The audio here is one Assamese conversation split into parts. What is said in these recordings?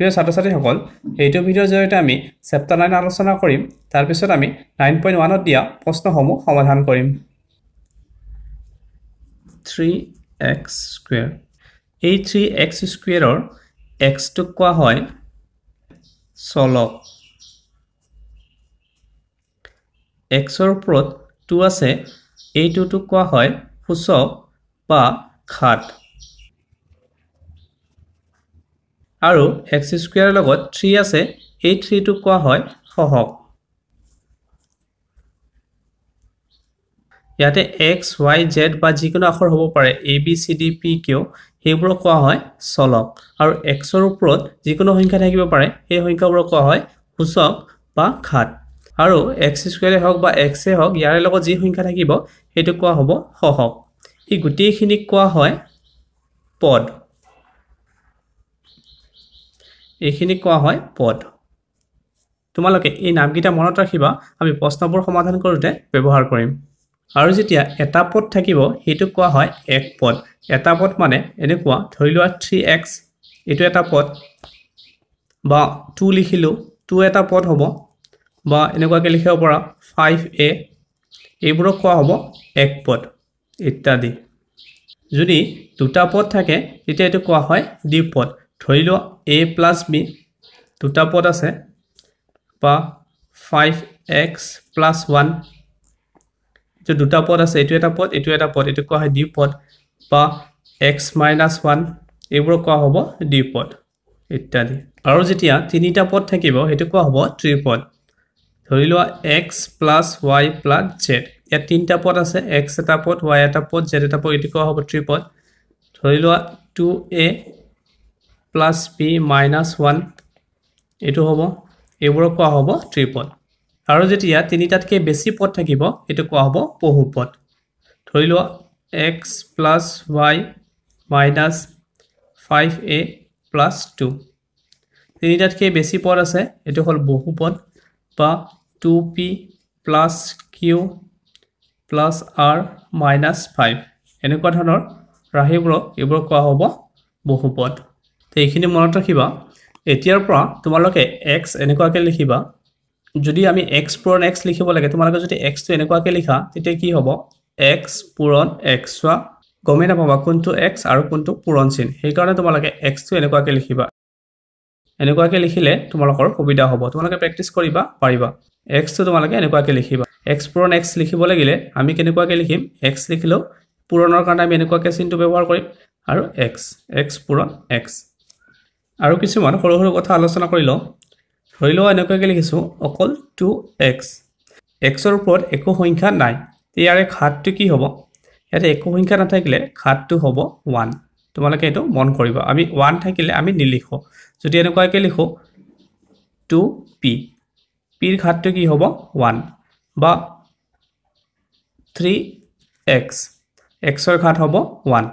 প্ৰিয় ছাত্ৰ ছাত্ৰীসকল এইটো ভিডিঅ'ৰ জৰিয়তে আমি চেপ্টাৰ নাইন আলোচনা কৰিম তাৰপিছত আমি নাইন পইণ্ট ওৱানত দিয়া প্ৰশ্নসমূহ সমাধান কৰিম থ্ৰী এক্স স্কুৱেৰ এই থ্ৰী এক্স স্কুৱেৰৰ এক্সটোক কোৱা হয় চলক এক্সৰ ওপৰত টু আছে এই এইটোটোক কোৱা হয় সূচক বা খাট আৰু এক্স স্কুৱেৰ লগত থ্ৰী আছে এই থ্ৰীটোক কোৱা হয় সহক ইয়াতে এক্স ৱাই জেড বা যিকোনো আখৰ হ'ব পাৰে A B C D P Q সেইবোৰক কোৱা হয় চলক আৰু এক্সৰ ওপৰত যিকোনো সংখ্যা থাকিব পাৰে সেই সংখ্যাবোৰক কোৱা হয় সূচক বা ঘাট আৰু এক্স স্কুৱেৰে হওক বা এক্সে হওক ইয়াৰে লগত যি সংখ্যা থাকিব সেইটো কোৱা হ'ব সহক এই গোটেইখিনিক কোৱা হয় পদ এইখিনি কোৱা হয় পদ তোমালোকে এই নামকেইটা মনত ৰাখিবা আমি প্ৰশ্নবোৰ সমাধান কৰোঁতে ব্যৱহাৰ কৰিম আৰু যেতিয়া এটা পদ থাকিব সেইটোক কোৱা হয় এক পদ এটা পদ মানে এনেকুৱা ধৰি লোৱা থ্ৰী এক্স এইটো এটা পদ বা টু লিখিলোঁ টু এটা পদ হ'ব বা এনেকুৱাকৈ লিখিব পৰা ফাইভ এ এইবোৰক কোৱা হ'ব এক পদ ইত্যাদি যদি দুটা পদ থাকে তেতিয়া এইটো কোৱা হয় দ্বীপ পদ ধৰি লোৱা এ প্লাছ বি দুটা পদ আছে বা ফাইভ এক্স প্লাছ ওৱান এইটো দুটা পদ আছে এইটো এটা পদ এইটো এটা পদ এইটো কোৱা হয় দ্বিপদ বা এক্স মাইনাছ ওৱান এইবোৰক কোৱা হ'ব দ্বিপদ ইত্যাদি আৰু যেতিয়া তিনিটা পদ থাকিব সেইটো কোৱা হ'ব ত্ৰিপদ ধৰি লোৱা x plus y plus z ইয়াত তিনিটা পদ আছে এক্স এটা পদ ৱাই এটা পদ জেড এটা পদ এইটো কোৱা হ'ব ত্ৰিপদ ধৰি লোৱা two a plus p minus one এইটো হ'ব এইবোৰক কোৱা হ'ব ত্ৰিপদ আৰু যেতিয়া তিনিটাতকৈ বেছি পদ থাকিব এইটো কোৱা হ'ব পহুপদ ধৰি লোৱা x plus y minus five a plus two তিনিটাতকৈ বেছি পদ আছে এইটো হ'ল বহুপদ বা two p plus q plus r minus five এনেকুৱা ধৰণৰ ৰাশিবোৰক এইবোৰক কোৱা হ'ব বহুপথ তো এইখিনি মনত ৰাখিবা এতিয়াৰ পৰা তোমালোকে এক্স এনেকুৱাকৈ লিখিবা যদি আমি এক্স পূৰণ এক্স লিখিব লাগে তোমালোকে যদি এক্সটো এনেকুৱাকৈ লিখা তেতিয়া কি হ'ব এক্স পূৰণ এক্স চোৱা গমেই নাপাবা কোনটো এক্স আৰু কোনটো পূৰণ চিন সেইকাৰণে তোমালোকে এক্সটো এনেকুৱাকৈ লিখিবা এনেকুৱাকৈ লিখিলে তোমালোকৰ সুবিধা হ'ব তোমালোকে প্ৰেক্টিচ কৰিবা পাৰিবা এক্সটো তোমালোকে এনেকুৱাকৈ লিখিবা এক্স পূৰণ এক্স লিখিব লাগিলে আমি কেনেকুৱাকৈ লিখিম এক্স লিখিলেও পূৰণৰ কাৰণে আমি এনেকুৱাকৈ চিনটো ব্যৱহাৰ কৰিম আৰু এক্স এক্স পূৰণ এক্স আৰু কিছুমান সৰু সৰু কথা আলোচনা কৰি লওঁ ধৰি লওঁ এনেকুৱাকৈ লিখিছোঁ অকল টু এক্স এক্সৰ ওপৰত একো সংখ্যা নাই ইয়াৰে খাতটো কি হ'ব ইয়াতে একো সংখ্যা নাথাকিলে খাতটো হ'ব ওৱান তোমালোকে এইটো মন কৰিব আমি ওৱান থাকিলে আমি নিলিখোঁ যদি এনেকুৱাকৈ লিখোঁ টু পি পিৰ খাতটো কি হ'ব ওৱান বা থ্ৰী এক্স এক্সৰ ঘাট হ'ব ওৱান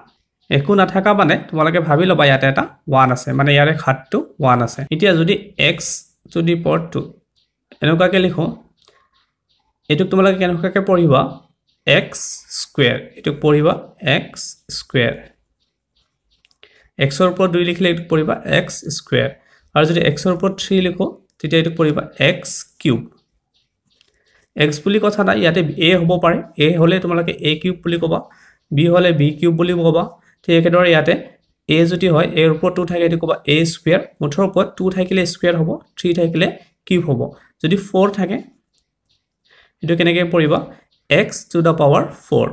একো নাথাকা মানে তোমালোকে ভাবি ল'বা ইয়াতে এটা ওৱান আছে মানে ইয়াৰে সাতটো ওৱান আছে এতিয়া যদি x to the power two এনেকুৱাকৈ লিখোঁ এইটোক তোমালোকে কেনেকুৱাকৈ পঢ়িবা এক্স স্কুৱেৰ এইটোক পঢ়িবা এক্স স্কুৱেৰ এক্সৰ ওপৰত দুই লিখিলে এইটোক পঢ়িবা এক্স স্কুৱেৰ আৰু যদি এক্সৰ ওপৰত থ্ৰী লিখোঁ তেতিয়া এইটোক পঢ়িবা এক্স কিউব এক্স বুলি কথা নাই ইয়াতে এ হ'ব পাৰে এ হ'লে তোমালোকে এ কিউব বুলি ক'বা বি হ'লে বি কিউব বুলি ক'বা ঠিক একেদৰে ইয়াতে এ যদি হয় এৰ ওপৰত টু থাকে এইটো ক'বা এ স্কুৱেৰ মুঠৰ ওপৰত টু থাকিলে স্কুৱেৰ হ'ব থ্ৰী থাকিলে কিউব হ'ব যদি ফ'ৰ থাকে সেইটো কেনেকৈ পৰিব x to the power four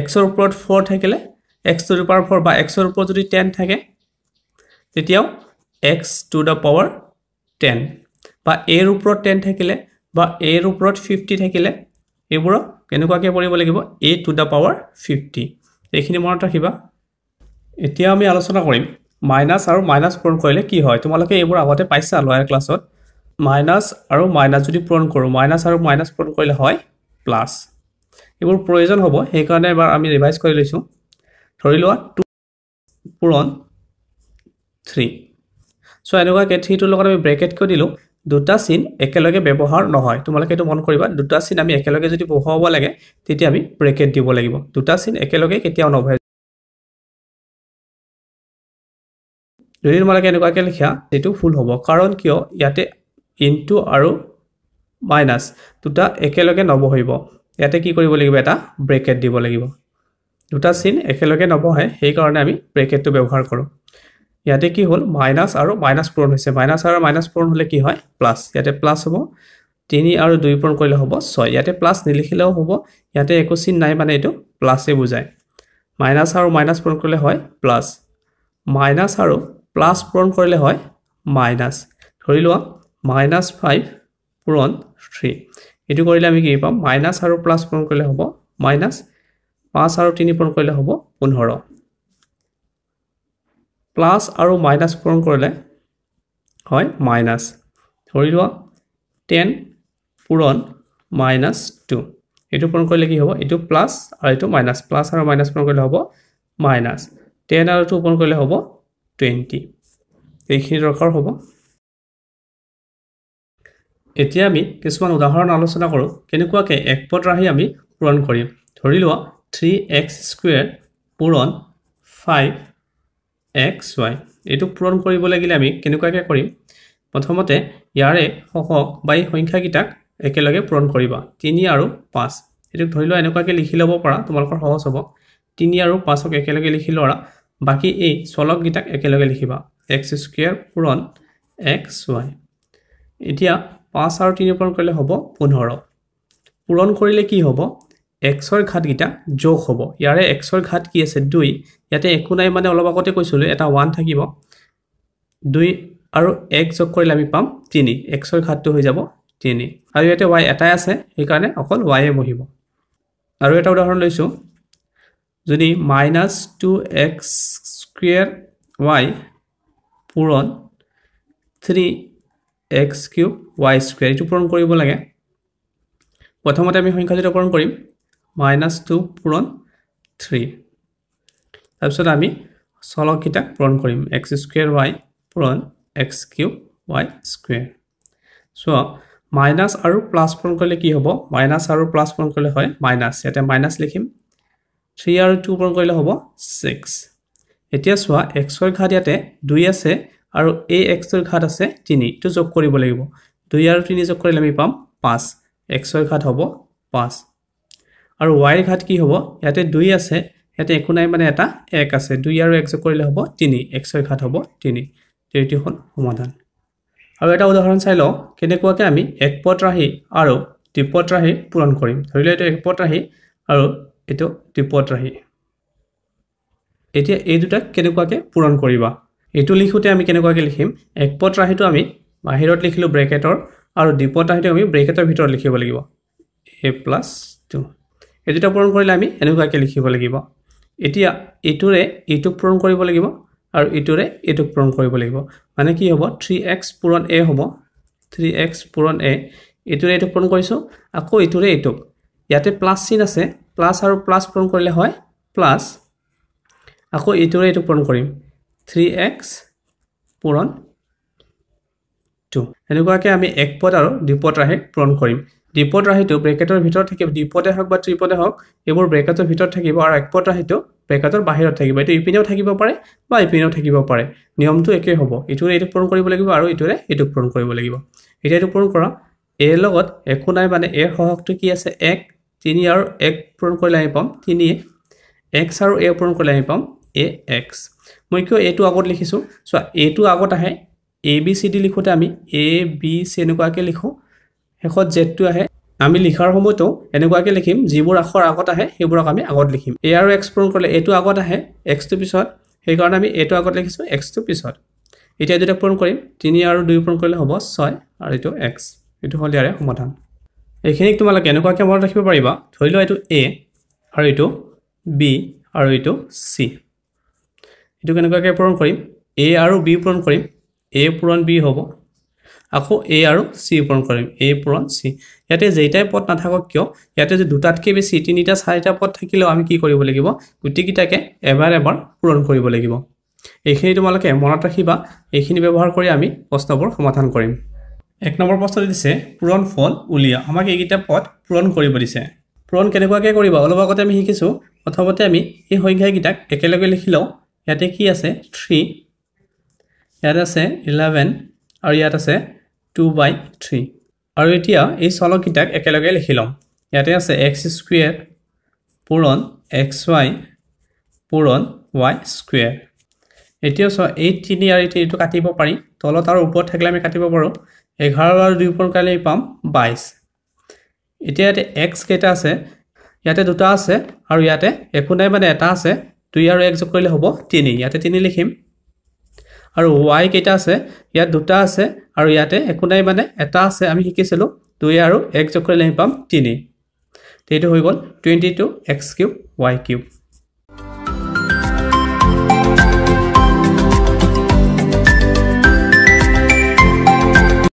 এক্সৰ ওপৰত ফ'ৰ থাকিলে x to the power four বা এক্সৰ ওপৰত যদি টেন থাকে তেতিয়াও x to the power ten বা এৰ ওপৰত টেন থাকিলে বা এৰ ওপৰত ফিফটি থাকিলে এইবোৰক কেনেকুৱাকৈ পঢ়িব লাগিব a to the power fifty এইখিনি মনত ৰাখিবা এতিয়া আমি আলোচনা কৰিম মাইনাছ আৰু মাইনাছ পূৰণ কৰিলে কি হয় তোমালোকে এইবোৰ আগতে পাইছা লয়াৰ ক্লাছত মাইনাছ আৰু মাইনাছ যদি পূৰণ কৰোঁ মাইনাছ আৰু মাইনাছ পূৰণ কৰিলে হয় প্লাছ এইবোৰ প্ৰয়োজন হ'ব সেইকাৰণে এবাৰ আমি ৰিভাইজ কৰি লৈছোঁ ধৰি লোৱা টু পূৰণ থ্ৰী চ' এনেকুৱাকৈ থ্ৰীটোৰ লগত আমি ব্ৰেকেটকৈ দিলোঁ দুটা চিন একেলগে ব্যৱহাৰ নহয় তোমালোকে এইটো মন কৰিবা দুটা চিন আমি একেলগে যদি বহুৱাব লাগে তেতিয়া আমি ব্ৰেকেট দিব লাগিব দুটা চিন একেলগে কেতিয়াও নবহে যদি তোমালোকে এনেকুৱাকৈ লিখা সেইটো ভুল হ'ব কাৰণ কিয় ইয়াতে ইনটু আৰু মাইনাছ দুটা একেলগে নবহিব ইয়াতে কি কৰিব লাগিব এটা ব্ৰেকেট দিব লাগিব দুটা চিন একেলগে নবহে সেইকাৰণে আমি ব্ৰেকেটটো ব্যৱহাৰ কৰোঁ ইয়াতে কি হ'ল মাইনাছ আৰু মাইনাছ পূৰণ হৈছে মাইনাছ আৰু মাইনাছ পূৰণ হ'লে কি হয় প্লাছ ইয়াতে প্লাছ হ'ব তিনি আৰু দুই পূৰণ কৰিলে হ'ব ছয় ইয়াতে প্লাছ নিলিখিলেও হ'ব ইয়াতে একো চিন নাই মানে এইটো প্লাছেই বুজায় মাইনাছ আৰু মাইনাছ পূৰণ কৰিলে হয় প্লাছ মাইনাছ আৰু প্লাছ পূৰণ কৰিলে হয় মাইনাছ ধৰি লোৱা মাইনাছ ফাইভ পূৰণ থ্ৰী এইটো কৰিলে আমি কি পাম মাইনাছ আৰু প্লাছ পূৰণ কৰিলে হ'ব মাইনাছ পাঁচ আৰু তিনি পূৰণ কৰিলে হ'ব পোন্ধৰ প্লাছ আৰু মাইনাছ পূৰণ কৰিলে হয় মাইনাছ ধৰি লোৱা টেন পূৰণ মাইনাছ টু এইটো পূৰণ কৰিলে কি হ'ব এইটো প্লাছ আৰু এইটো মাইনাছ প্লাছ আৰু মাইনাছ পূৰণ কৰিলে হ'ব মাইনাছ টেন আৰু টু পূৰণ কৰিলে হ'ব টুৱেণ্টি এইখিনি দৰকাৰ হ'ব এতিয়া আমি কিছুমান উদাহৰণ আলোচনা কৰোঁ কেনেকুৱাকৈ এক পদ ৰাহি আমি পূৰণ কৰিম ধৰি লোৱা থ্ৰী এক্স স্কুৱেৰ পূৰণ ফাইভ এক্স ওয়াই এইটো পূরণ করব লাগিলে আমি কেনকাকে করি প্রথমতে ইয়ারে হক বা এই সংখ্যাকিটাক একলগে পূরণ করবা তিন আর পাঁচ এইটুক ধর এনেকাকে লিখি লবা তোমালোকর সহজ হব তিন আর পাঁচক একলগে লিখি লড়া বাকি এই চলকিটাক একলগে লিখিবা এক্স স্কুয়ার পূরণ এক্স ওয়াই এটা পাঁচ আর তিন পূরণ করলে হব পনেরো পূরণ করলে কি হব এক্সৰ ঘাতকেইটা যোগ হ'ব ইয়াৰে এক্সৰ ঘাত কি আছে দুই ইয়াতে একো নাই মানে অলপ আগতে কৈছিলোঁ এটা ওৱান থাকিব দুই আৰু এক যোগ কৰিলে আমি পাম তিনি এক্সৰ ঘাতটো হৈ যাব তিনি আৰু ইয়াতে ৱাই এটাই আছে সেইকাৰণে অকল ৱাইয়ে বহিব আৰু এটা উদাহৰণ লৈছোঁ যদি minus two x square y পূৰণ three x cube y square এইটো পূৰণ কৰিব লাগে প্ৰথমতে আমি সংখ্যা পূৰণ কৰিম মাইনাছ টু পূৰণ থ্ৰী তাৰপিছত আমি চলকিটাক পূৰণ কৰিম এক্স স্কুৱেৰ ৱাই পূৰণ এক্স কিউব ৱাই স্কুৱেৰ চোৱা মাইনাছ আৰু প্লাছ পূৰণ কৰিলে কি হ'ব মাইনাছ আৰু প্লাছ পূৰণ কৰিলে হয় মাইনাছ ইয়াতে মাইনাছ লিখিম থ্ৰী আৰু টু পূৰণ কৰিলে হ'ব ছিক্স এতিয়া চোৱা এক্সৰ ঘাট ইয়াতে দুই আছে আৰু এই এক্সৰ ঘাট আছে তিনি এইটো যোগ কৰিব লাগিব দুই আৰু তিনি যোগ কৰিলে আমি পাম পাঁচ এক্সৰ ঘাট হ'ব পাঁচ আৰু ৱাইৰ ঘাট কি হ'ব ইয়াতে দুই আছে ইয়াতে একো নাই মানে এটা এক আছে দুই আৰু এক যোগ কৰিলে হ'ব তিনি এক ছয় ঘাট হ'ব তিনি তৃতীয়খন সমাধান আৰু এটা উদাহৰণ চাই লওঁ কেনেকুৱাকৈ আমি এক একপদ ৰাহি আৰু দ্বিপদ ৰাহি পূৰণ কৰিম ধৰি লওক এইটো এক একপদ ৰাহি আৰু এইটো দ্বিপদ ৰাহি এতিয়া এই দুটাক কেনেকুৱাকৈ পূৰণ কৰিবা এইটো লিখোঁতে আমি কেনেকুৱাকৈ লিখিম এক একপদ ৰাহিটো আমি বাহিৰত লিখিলোঁ ব্ৰেকেটৰ আৰু দ্বিপদ ৰাহিটো আমি ব্ৰেকেটৰ ভিতৰত লিখিব লাগিব এ প্লাছ এই দুটা পূৰণ কৰিলে আমি এনেকুৱাকৈ লিখিব লাগিব এতিয়া এইটোৰে ইটোক পূৰণ কৰিব লাগিব আৰু ইটোৰে এইটোক পূৰণ কৰিব লাগিব মানে কি হ'ব থ্ৰী এক্স পূৰণ এ হ'ব থ্ৰী এক্স পূৰণ এ এইটোৰে এইটো পূৰণ কৰিছোঁ আকৌ এইটোৰে এইটোক ইয়াতে প্লাছ চিন আছে প্লাছ আৰু প্লাছ পূৰণ কৰিলে হয় প্লাছ আকৌ এইটোৰে এইটো পূৰণ কৰিম থ্ৰী এক্স পূৰণ টু এনেকুৱাকৈ আমি এক পদ আৰু দুই দুপদ ৰাহে পূৰণ কৰিম দ্বিপদ ৰাহিটো ব্ৰেকেটৰ ভিতৰত থাকিব দ্বিপদে হওক বা ত্ৰিপদে হওক এইবোৰ ব্ৰেকেটৰ ভিতৰত থাকিব আৰু একপদ ৰাহিটো ব্ৰেকেটৰ বাহিৰত থাকিব এইটো ইপিনেও থাকিব পাৰে বা ইপিনেও থাকিব পাৰে নিয়মটো একেই হ'ব ইটোৰে এইটোক পূৰণ কৰিব লাগিব আৰু ইটোৰে এইটোক পূৰণ কৰিব লাগিব এতিয়া এইটো পূৰণ কৰা এৰ লগত একো নাই মানে এ সহকটো কি আছে এক তিনি আৰু এক পূৰণ কৰিলে আমি পাম তিনি এক্স আৰু এ পূৰণ কৰিলে আমি পাম এ এক্স মই কিয় এটো আগত লিখিছোঁ চোৱা এটো আগত আহে এ বি চি ডি লিখোঁতে আমি এ বি চি এনেকুৱাকৈ লিখোঁ শেষত জেডটো আহে আমি লিখাৰ সময়তো এনেকুৱাকৈ লিখিম যিবোৰ আখৰ আগত আহে সেইবোৰক আমি আগত লিখিম এ আৰু এক্স পূৰণ কৰিলে এটো আগত আহে এক্সটো পিছত সেইকাৰণে আমি এটো আগত লিখিছোঁ এক্সটো পিছত এতিয়া দুটা পূৰণ কৰিম তিনি আৰু দুই পূৰণ কৰিলে হ'ব ছয় আৰু এইটো এক্স এইটো হ'ল ইয়াৰে সমাধান এইখিনিক তোমালোকে এনেকুৱাকৈ মনত ৰাখিব পাৰিবা ধৰি লোৱা এইটো এ আৰু এইটো বি আৰু এইটো চি এইটো কেনেকুৱাকৈ পূৰণ কৰিম এ আৰু বি পূৰণ কৰিম এ পূৰণ বি হ'ব আকৌ এ আৰু চি পূৰণ কৰিম এ পূৰণ চি ইয়াতে যেইটাই পদ নাথাকক কিয় ইয়াতে যদি দুটাতকৈ বেছি তিনিটা চাৰিটা পদ থাকিলেও আমি কি কৰিব লাগিব গোটেইকেইটাকে এবাৰ এবাৰ পূৰণ কৰিব লাগিব এইখিনি তোমালোকে মনত ৰাখিবা এইখিনি ব্যৱহাৰ কৰি আমি প্ৰশ্নবোৰ সমাধান কৰিম এক নম্বৰ প্ৰশ্নটো দিছে পূৰণ ফল উলিয়া আমাক এইকেইটা পদ পূৰণ কৰিব দিছে পূৰণ কেনেকুৱাকৈ কৰিবা অলপ আগতে আমি শিকিছোঁ প্ৰথমতে আমি এই সংখ্যাকেইটাক একেলগে লিখি লওঁ ইয়াতে কি আছে থ্ৰী ইয়াত আছে ইলেভেন আৰু ইয়াত আছে টু বাই থ্ৰী আৰু এতিয়া এই চলকিটাক একেলগে লিখি ল'ম ইয়াতে আছে এক্স স্কুৱেৰ পূৰণ এক্স ৱাই পূৰণ ৱাই স্কুৱেৰ এতিয়া চোৱা এই তিনি আৰু এই তিনিটো কাটিব পাৰি তলত আৰু ওপৰত থাকিলে আমি কাটিব পাৰোঁ এঘাৰ আৰু দুই পূৰণ কাইলৈ পাম বাইছ এতিয়া ইয়াতে এক্স কেইটা আছে ইয়াতে দুটা আছে আৰু ইয়াতে একো নাই মানে এটা আছে দুই আৰু এক যোগ কৰিলে হ'ব তিনি ইয়াতে তিনি লিখিম আৰু ৱাই আছে ইয়াত দুটা আছে আৰু ইয়াতে একো নাই মানে এটা আছে আমি শিকিছিলোঁ দুই আৰু এক যোগ কৰিলে আমি পাম তিনি এইটো হৈ গ'ল twenty two x cube y cube